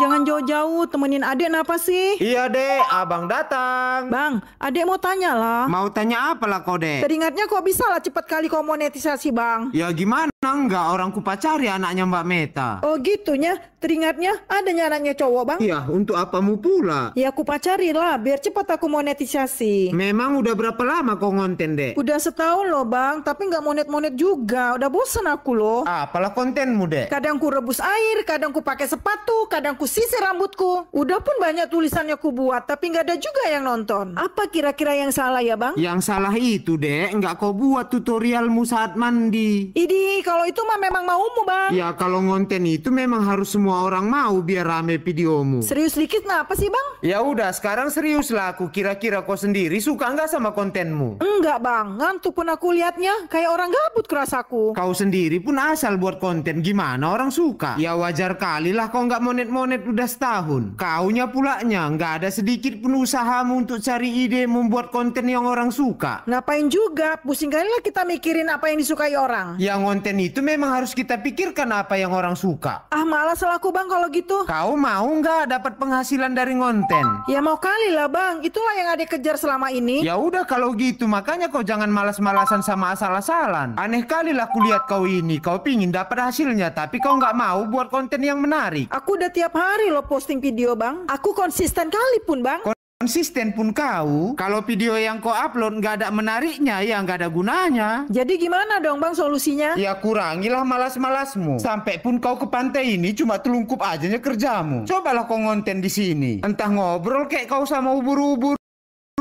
jangan jauh-jauh temenin adek napa sih? Iya dek, abang datang. Bang, adek mau tanya lah. Mau tanya apa lah kau dek? Teringatnya kok bisa lah cepat kali kau monetisasi bang. Ya gimana? enggak orang kupacari anaknya Mbak Meta. Oh gitunya, teringatnya ada anaknya cowok bang. Iya, untuk apa apamu pula? Ya kupacari lah, biar cepat aku monetisasi. Memang udah berapa lama kau ngonten dek? Udah setahun loh bang, tapi nggak monet-monet juga, udah bosan aku loh. Ah, apalah kontenmu dek? Kadang ku rebus air, kadang ku pakai sepatu, kadang ku sisir rambutku. Udah pun banyak tulisannya ku buat, tapi nggak ada juga yang nonton. Apa kira-kira yang salah ya bang? Yang salah itu dek, nggak kau buat tutorialmu saat mandi. Idi, kalau itu mah memang maumu bang. Ya kalau ngonten itu memang harus semua orang mau biar rame videomu. Serius dikit nah, apa sih bang? Ya udah sekarang serius lah aku kira-kira kau sendiri suka nggak sama kontenmu? Enggak bang, ngantuk pun aku liatnya kayak orang gabut kerasaku. Kau sendiri pun asal buat konten gimana orang suka? Ya wajar kali lah kau nggak monet-monet udah setahun. Kaunya pulanya nggak ada sedikit pun usahamu untuk cari ide membuat konten yang orang suka. Ngapain juga, pusing kali lah kita mikirin apa yang disukai orang. Yang konten itu memang harus kita pikirkan apa yang orang suka. Ah malas selaku bang kalau gitu. Kau mau nggak dapat penghasilan dari konten? Ya mau kali lah bang, itulah yang ada kejar selama ini. Ya udah kalau gitu makanya kau jangan malas-malasan sama asal-asalan. Aneh kali lah kulihat kau ini, kau pingin dapat hasilnya tapi kau nggak mau buat konten yang menarik. Aku udah tiap hari lo posting video bang, aku konsisten kali pun bang. Kon konsisten pun kau kalau video yang kau upload nggak ada menariknya ya nggak ada gunanya jadi gimana dong bang solusinya ya kurangilah malas-malasmu sampai pun kau ke pantai ini cuma telungkup aja kerjamu cobalah kau ngonten di sini entah ngobrol kayak kau sama ubur-ubur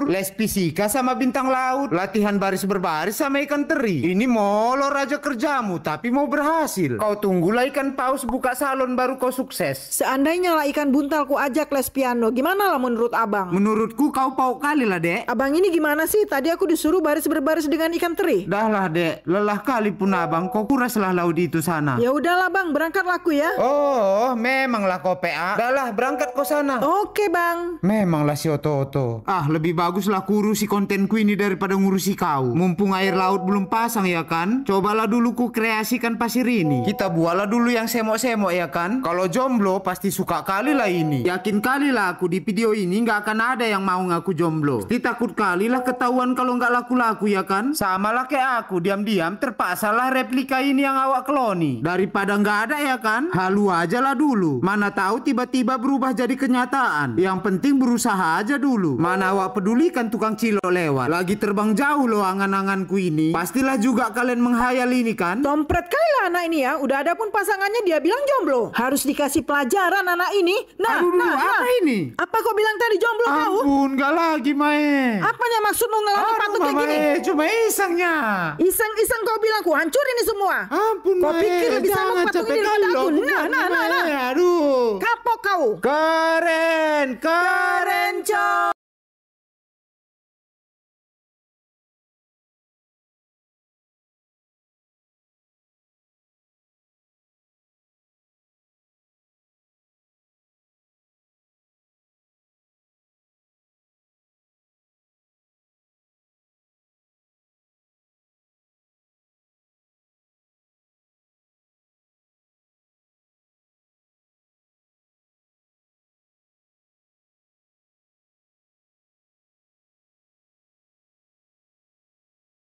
les fisika sama bintang laut, latihan baris berbaris sama ikan teri. Ini molor aja kerjamu, tapi mau berhasil. Kau tunggu lah ikan paus buka salon baru kau sukses. Seandainya lah ikan buntal ku ajak les piano, gimana lah menurut abang? Menurutku kau pau kali lah, dek. Abang ini gimana sih? Tadi aku disuruh baris berbaris dengan ikan teri. Dah lah, dek. Lelah kali pun abang, kau kuraslah laut itu sana. Ya udahlah, bang. Berangkat laku ya. Oh, memanglah kau PA. Dahlah, berangkat kau sana. Oke, bang. Memanglah si Oto-Oto. Ah, lebih bagus baguslah kurusi urusi kontenku ini daripada ngurusi kau. Mumpung air laut belum pasang ya kan? Cobalah dulu ku kreasikan pasir ini. Kita bualah dulu yang semok-semok ya kan? Kalau jomblo pasti suka kali lah ini. Yakin kali lah aku di video ini nggak akan ada yang mau ngaku jomblo. Ditakut kali lah ketahuan kalau nggak laku-laku ya kan? Sama lah kayak aku diam-diam terpaksa lah replika ini yang awak kloni. Daripada nggak ada ya kan? Halu aja lah dulu. Mana tahu tiba-tiba berubah jadi kenyataan. Yang penting berusaha aja dulu. Mana awak peduli ikan tukang cilok lewat. Lagi terbang jauh loh angan-anganku ini. Pastilah juga kalian menghayal ini kan? Tompret kali lah anak ini ya. Udah ada pun pasangannya dia bilang jomblo. Harus dikasih pelajaran anak ini. Nah, Aduh, nah, apa nah. ini? Apa kau bilang tadi jomblo Ampun, kau? Ampun, gak lagi Mae. Apanya maksudmu ngelawan patung kayak gini? Mae, cuma isengnya. Iseng-iseng kau bilang ku hancur ini semua. Ampun kau Mae. Kau pikir bisa mau patung ini daripada aku? Nah, nah, nah, nah, nah. Aduh. Kapok kau. Keren, keren.